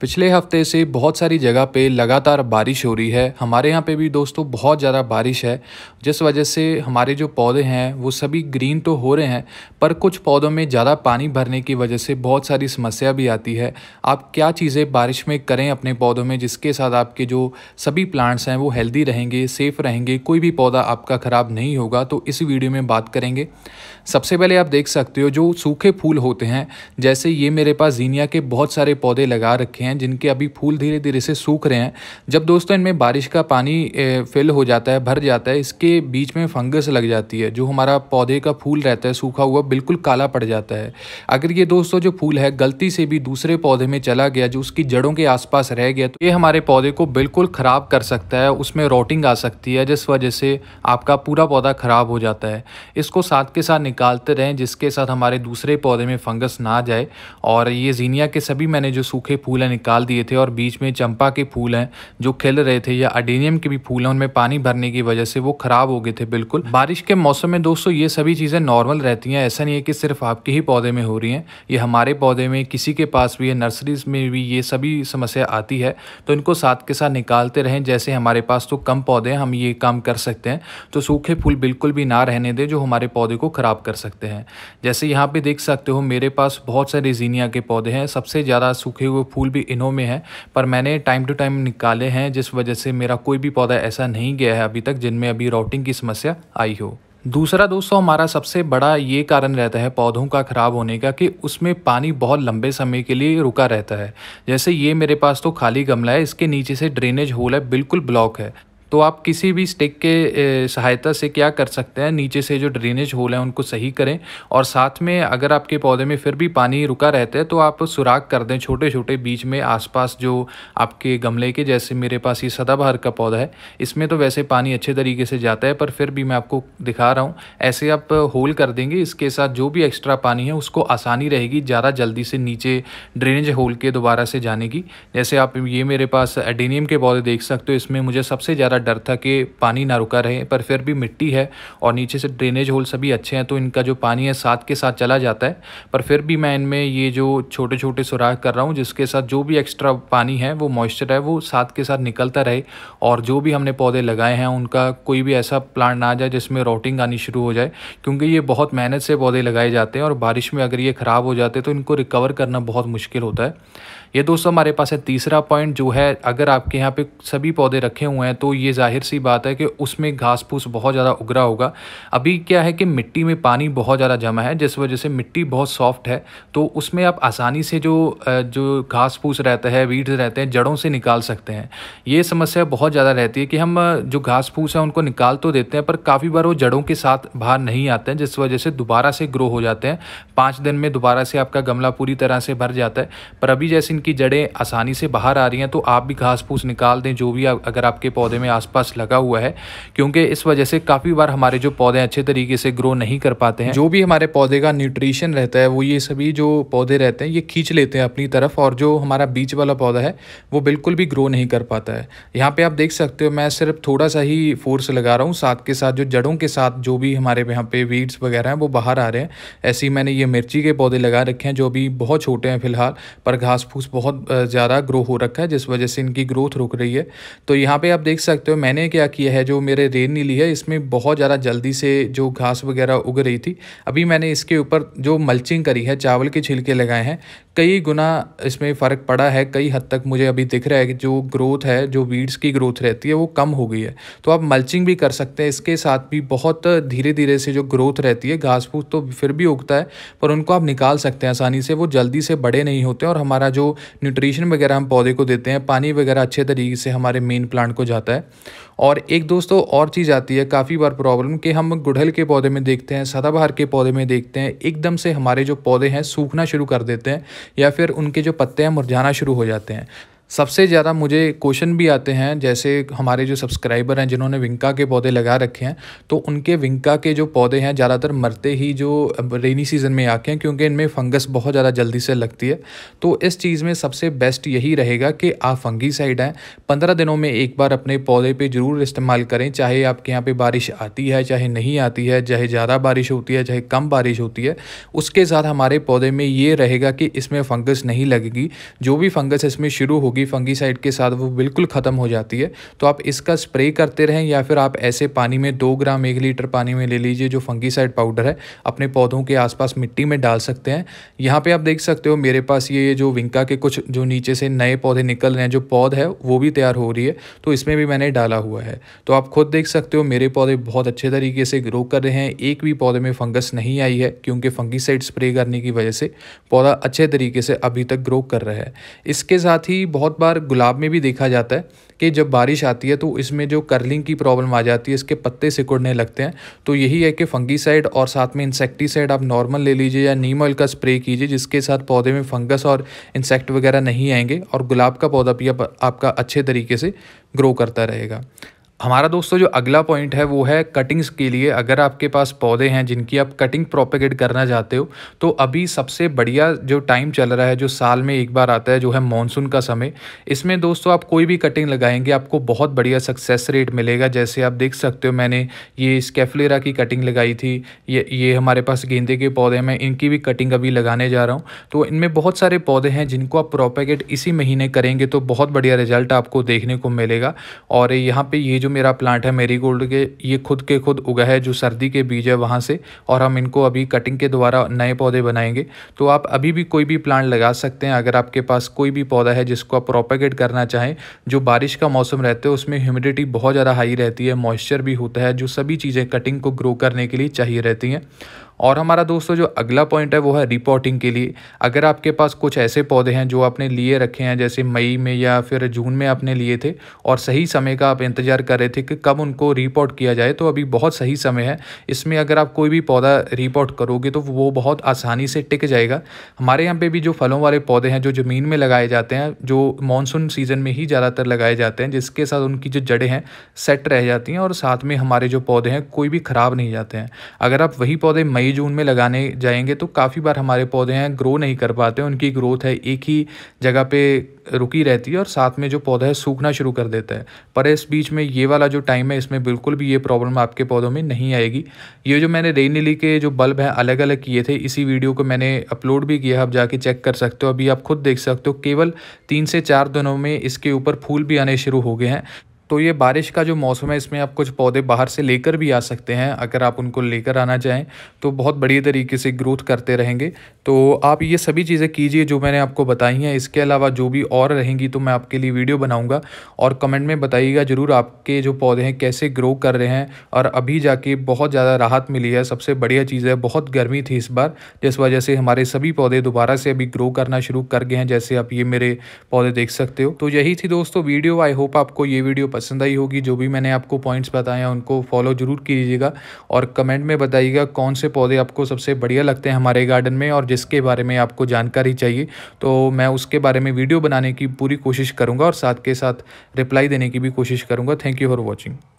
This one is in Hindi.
पिछले हफ्ते से बहुत सारी जगह पे लगातार बारिश हो रही है हमारे यहाँ पे भी दोस्तों बहुत ज़्यादा बारिश है जिस वजह से हमारे जो पौधे हैं वो सभी ग्रीन तो हो रहे हैं पर कुछ पौधों में ज़्यादा पानी भरने की वजह से बहुत सारी समस्या भी आती है आप क्या चीज़ें बारिश में करें अपने पौधों में जिसके साथ आपके जो सभी प्लांट्स हैं वो हेल्दी रहेंगे सेफ़ रहेंगे कोई भी पौधा आपका ख़राब नहीं होगा तो इस वीडियो में बात करेंगे सबसे पहले आप देख सकते हो जो सूखे फूल होते हैं जैसे ये मेरे पास जीनिया के बहुत सारे पौधे लगा रखे हैं हैं जिनके अभी फूल धीरे धीरे से सूख रहे हैं जब दोस्तों इनमें बारिश का पानी फिल हो जाता है भर जाता है इसके बीच में फंगस लग जाती है जो हमारा पौधे का फूल रहता है सूखा हुआ बिल्कुल काला पड़ जाता है अगर ये दोस्तों जो फूल है गलती से भी दूसरे पौधे में चला गया जो उसकी जड़ों के आसपास रह गया तो ये हमारे पौधे को बिल्कुल ख़राब कर सकता है उसमें रोटिंग आ सकती है जिस वजह से आपका पूरा पौधा ख़राब हो जाता है इसको साथ के साथ निकालते रहें जिसके साथ हमारे दूसरे पौधे में फंगस ना जाए और ये जीनिया के सभी मैंने जो सूखे फूल हैं निकाल दिए थे और बीच में चंपा के फूल हैं जो खिल रहे थे या अडेनियम के भी फूल हैं उनमें पानी भरने की वजह से वो खराब हो गए थे बिल्कुल बारिश के मौसम में दोस्तों ये सभी चीज़ें नॉर्मल रहती हैं ऐसा नहीं है कि सिर्फ आपके ही पौधे में हो रही हैं ये हमारे पौधे में किसी के पास भी है नर्सरीज में भी ये सभी समस्या आती है तो इनको साथ के साथ निकालते रहें जैसे हमारे पास तो कम पौधे हैं हम ये काम कर सकते हैं तो सूखे फूल बिल्कुल भी ना रहने दें जो हमारे पौधे को ख़राब कर सकते हैं जैसे यहाँ पे देख सकते हो मेरे पास बहुत सारे जीनिया के पौधे हैं सबसे ज़्यादा सूखे हुए फूल भी इन्हों में है पर मैंने टाइम टू टाइम निकाले हैं जिस वजह से मेरा कोई भी पौधा ऐसा नहीं गया है अभी तक जिनमें अभी रोटिंग की समस्या आई हो दूसरा दोस्तों हमारा सबसे बड़ा ये कारण रहता है पौधों का ख़राब होने का कि उसमें पानी बहुत लंबे समय के लिए रुका रहता है जैसे ये मेरे पास तो खाली गमला है इसके नीचे से ड्रेनेज होल है बिल्कुल ब्लॉक है तो आप किसी भी स्टिक के सहायता से क्या कर सकते हैं नीचे से जो ड्रेनेज होल है उनको सही करें और साथ में अगर आपके पौधे में फिर भी पानी रुका रहता है तो आप सुराख कर दें छोटे छोटे बीच में आसपास जो आपके गमले के जैसे मेरे पास ये सदाबहार का पौधा है इसमें तो वैसे पानी अच्छे तरीके से जाता है पर फिर भी मैं आपको दिखा रहा हूँ ऐसे आप होल कर देंगे इसके साथ जो भी एक्स्ट्रा पानी है उसको आसानी रहेगी ज़्यादा जल्दी से नीचे ड्रेनेज होल के दोबारा से जाने की जैसे आप ये मेरे पास एडेनियम के पौधे देख सकते हो इसमें मुझे सबसे ज़्यादा का डर था कि पानी ना रुका रहे पर फिर भी मिट्टी है और नीचे से ड्रेनेज होल सभी अच्छे हैं तो इनका जो पानी है साथ के साथ चला जाता है पर फिर भी मैं इनमें ये जो छोटे छोटे सुराख कर रहा हूँ जिसके साथ जो भी एक्स्ट्रा पानी है वो मॉइस्चर है वो साथ के साथ निकलता रहे और जो भी हमने पौधे लगाए हैं उनका कोई भी ऐसा प्लांट ना आ जाए जिसमें रोटिंग आनी शुरू हो जाए क्योंकि ये बहुत मेहनत से पौधे लगाए जाते हैं और बारिश में अगर ये ख़राब हो जाते तो इनको रिकवर करना बहुत मुश्किल होता है ये दोस्तों हमारे पास है तीसरा पॉइंट जो है अगर आपके यहाँ पे सभी पौधे रखे हुए हैं तो ये जाहिर सी बात है कि उसमें घास फूस बहुत ज़्यादा उगरा होगा अभी क्या है कि मिट्टी में पानी बहुत ज़्यादा जमा है जिस वजह से मिट्टी बहुत सॉफ्ट है तो उसमें आप आसानी से जो जो घास फूस रहता है वीड्स रहते हैं जड़ों से निकाल सकते हैं ये समस्या बहुत ज़्यादा रहती है कि हम जो घास फूस है उनको निकाल तो देते हैं पर काफ़ी बार वो जड़ों के साथ बाहर नहीं आते हैं जिस वजह से दोबारा से ग्रो हो जाते हैं पाँच दिन में दोबारा से आपका गमला पूरी तरह से भर जाता है पर अभी जैसी इनकी जड़ें आसानी से बाहर आ रही हैं तो आप भी घास फूस निकाल दें जो भी अगर आपके पौधे में आसपास लगा हुआ है क्योंकि इस वजह से काफ़ी बार हमारे जो पौधे अच्छे तरीके से ग्रो नहीं कर पाते हैं जो भी हमारे पौधे का न्यूट्रीशन रहता है वो ये सभी जो पौधे रहते हैं ये खींच लेते हैं अपनी तरफ और जो हमारा बीच वाला पौधा है वो बिल्कुल भी ग्रो नहीं कर पाता है यहाँ पर आप देख सकते हो मैं सिर्फ थोड़ा सा ही फोर्स लगा रहा हूँ साथ के साथ जो जड़ों के साथ जो भी हमारे यहाँ पे वीड्स वगैरह हैं वो बाहर आ रहे हैं ऐसे ही मैंने ये मिर्ची के पौधे लगा रखे हैं जो अभी बहुत छोटे हैं फिलहाल पर घास फूस बहुत ज़्यादा ग्रो हो रखा है जिस वजह से इनकी ग्रोथ रुक रही है तो यहाँ पे आप देख सकते हो मैंने क्या किया है जो मेरे रेन नीली है इसमें बहुत ज़्यादा जल्दी से जो घास वगैरह उग रही थी अभी मैंने इसके ऊपर जो मल्चिंग करी है चावल के छिलके लगाए हैं कई गुना इसमें फ़र्क पड़ा है कई हद तक मुझे अभी दिख रहा है कि जो ग्रोथ है जो वीड्स की ग्रोथ रहती है वो कम हो गई है तो आप मल्चिंग भी कर सकते हैं इसके साथ भी बहुत धीरे धीरे से जो ग्रोथ रहती है घास फूस तो फिर भी उगता है पर उनको आप निकाल सकते हैं आसानी से वो जल्दी से बड़े नहीं होते और हमारा जो न्यूट्रीशन वगैरह हम पौधे को देते हैं पानी वगैरह अच्छे तरीके से हमारे मेन प्लांट को जाता है और एक दोस्तों और चीज़ आती है काफ़ी बार प्रॉब्लम कि हम गुड़हल के पौधे में देखते हैं सदाबहार के पौधे में देखते हैं एकदम से हमारे जो पौधे हैं सूखना शुरू कर देते हैं या फिर उनके जो पत्ते हैं मुरझाना शुरू हो जाते हैं सबसे ज़्यादा मुझे क्वेश्चन भी आते हैं जैसे हमारे जो सब्सक्राइबर हैं जिन्होंने विंका के पौधे लगा रखे हैं तो उनके विंका के जो पौधे हैं ज़्यादातर मरते ही जो रेनी सीज़न में आके हैं क्योंकि इनमें फंगस बहुत ज़्यादा जल्दी से लगती है तो इस चीज़ में सबसे बेस्ट यही रहेगा कि आप फंगी साइड हैं पंद्रह दिनों में एक बार अपने पौधे पर ज़रूर इस्तेमाल करें चाहे आपके यहाँ पर बारिश आती है चाहे नहीं आती है चाहे ज़्यादा बारिश होती है चाहे कम बारिश होती है उसके साथ हमारे पौधे में ये रहेगा कि इसमें फंगस नहीं लगेगी जो भी फंगस इसमें शुरू होगी होगी फंगीसाइड के साथ वो बिल्कुल ख़त्म हो जाती है तो आप इसका स्प्रे करते रहें या फिर आप ऐसे पानी में दो ग्राम एक लीटर पानी में ले लीजिए जो फंगीसाइड पाउडर है अपने पौधों के आसपास मिट्टी में डाल सकते हैं यहाँ पे आप देख सकते हो मेरे पास ये जो विंका के कुछ जो नीचे से नए पौधे निकल रहे हैं जो पौध है वो भी तैयार हो रही है तो इसमें भी मैंने डाला हुआ है तो आप खुद देख सकते हो मेरे पौधे बहुत अच्छे तरीके से ग्रो कर रहे हैं एक भी पौधे में फंगस नहीं आई है क्योंकि फंगीसाइड स्प्रे करने की वजह से पौधा अच्छे तरीके से अभी तक ग्रो कर रहा है इसके साथ ही बहुत बहुत बार गुलाब में भी देखा जाता है कि जब बारिश आती है तो इसमें जो कर्लिंग की प्रॉब्लम आ जाती है इसके पत्ते सिकुड़ने लगते हैं तो यही है कि फंगीसाइड और साथ में इंसेक्टीसाइड आप नॉर्मल ले लीजिए या नीम ऑयल का स्प्रे कीजिए जिसके साथ पौधे में फंगस और इंसेक्ट वगैरह नहीं आएंगे और गुलाब का पौधा भी आपका अच्छे तरीके से ग्रो करता रहेगा हमारा दोस्तों जो अगला पॉइंट है वो है कटिंग्स के लिए अगर आपके पास पौधे हैं जिनकी आप कटिंग प्रोपेगेट करना चाहते हो तो अभी सबसे बढ़िया जो टाइम चल रहा है जो साल में एक बार आता है जो है मानसून का समय इसमें दोस्तों आप कोई भी कटिंग लगाएंगे आपको बहुत बढ़िया सक्सेस रेट मिलेगा जैसे आप देख सकते हो मैंने ये स्केफलेरा की कटिंग लगाई थी ये ये हमारे पास गेंदे के पौधे हैं मैं इनकी भी कटिंग अभी लगाने जा रहा हूँ तो इनमें बहुत सारे पौधे हैं जिनको आप प्रोपेगेट इसी महीने करेंगे तो बहुत बढ़िया रिजल्ट आपको देखने को मिलेगा और यहाँ पर ये जो जो मेरा प्लांट है मेरी गोल्ड के ये खुद के खुद उगा है जो सर्दी के बीज है वहाँ से और हम इनको अभी कटिंग के द्वारा नए पौधे बनाएंगे तो आप अभी भी कोई भी प्लांट लगा सकते हैं अगर आपके पास कोई भी पौधा है जिसको आप प्रोपेगेट करना चाहें जो बारिश का मौसम रहता है उसमें ह्यूमिडिटी बहुत ज़्यादा हाई रहती है मॉइस्चर भी होता है जो सभी चीज़ें कटिंग को ग्रो करने के लिए चाहिए रहती हैं और हमारा दोस्तों जो अगला पॉइंट है वो है रिपोर्टिंग के लिए अगर आपके पास कुछ ऐसे पौधे हैं जो आपने लिए रखे हैं जैसे मई में या फिर जून में आपने लिए थे और सही समय का आप इंतज़ार कर रहे थे कि कब उनको रिपोर्ट किया जाए तो अभी बहुत सही समय है इसमें अगर आप कोई भी पौधा रिपोर्ट करोगे तो वो बहुत आसानी से टिक जाएगा हमारे यहाँ पर भी जो फलों वाले पौधे हैं जो ज़मीन में लगाए जाते हैं जो मानसून सीज़न में ही ज़्यादातर लगाए जाते हैं जिसके साथ उनकी जो जड़ें हैं सेट रह जाती हैं और साथ में हमारे जो पौधे हैं कोई भी ख़राब नहीं जाते हैं अगर आप वही पौधे मई मई जून में लगाने जाएंगे तो काफ़ी बार हमारे पौधे हैं ग्रो नहीं कर पाते उनकी ग्रोथ है एक ही जगह पे रुकी रहती है और साथ में जो पौधा है सूखना शुरू कर देता है पर इस बीच में ये वाला जो टाइम है इसमें बिल्कुल भी ये प्रॉब्लम आपके पौधों में नहीं आएगी ये जो मैंने रेनीली के जो बल्ब हैं अलग अलग किए थे इसी वीडियो को मैंने अपलोड भी किया आप जाके चेक कर सकते हो अभी आप खुद देख सकते हो केवल तीन से चार दिनों में इसके ऊपर फूल भी आने शुरू हो गए हैं तो ये बारिश का जो मौसम है इसमें आप कुछ पौधे बाहर से लेकर भी आ सकते हैं अगर आप उनको लेकर आना चाहें तो बहुत बढ़िया तरीके से ग्रोथ करते रहेंगे तो आप ये सभी चीज़ें कीजिए जो मैंने आपको बताई हैं इसके अलावा जो भी और रहेंगी तो मैं आपके लिए वीडियो बनाऊँगा और कमेंट में बताइएगा ज़रूर आपके जो पौधे हैं कैसे ग्रो कर रहे हैं और अभी जाके बहुत ज़्यादा राहत मिली है सबसे बढ़िया चीज़ है बहुत गर्मी थी इस बार जिस वजह से हमारे सभी पौधे दोबारा से अभी ग्रो करना शुरू कर गए हैं जैसे आप ये मेरे पौधे देख सकते हो तो यही थी दोस्तों वीडियो आई होप आपको ये वीडियो पसंद आई होगी जो भी मैंने आपको पॉइंट्स बताए हैं उनको फॉलो ज़रूर कीजिएगा और कमेंट में बताइएगा कौन से पौधे आपको सबसे बढ़िया लगते हैं हमारे गार्डन में और जिसके बारे में आपको जानकारी चाहिए तो मैं उसके बारे में वीडियो बनाने की पूरी कोशिश करूँगा और साथ के साथ रिप्लाई देने की भी कोशिश करूँगा थैंक यू फॉर वॉचिंग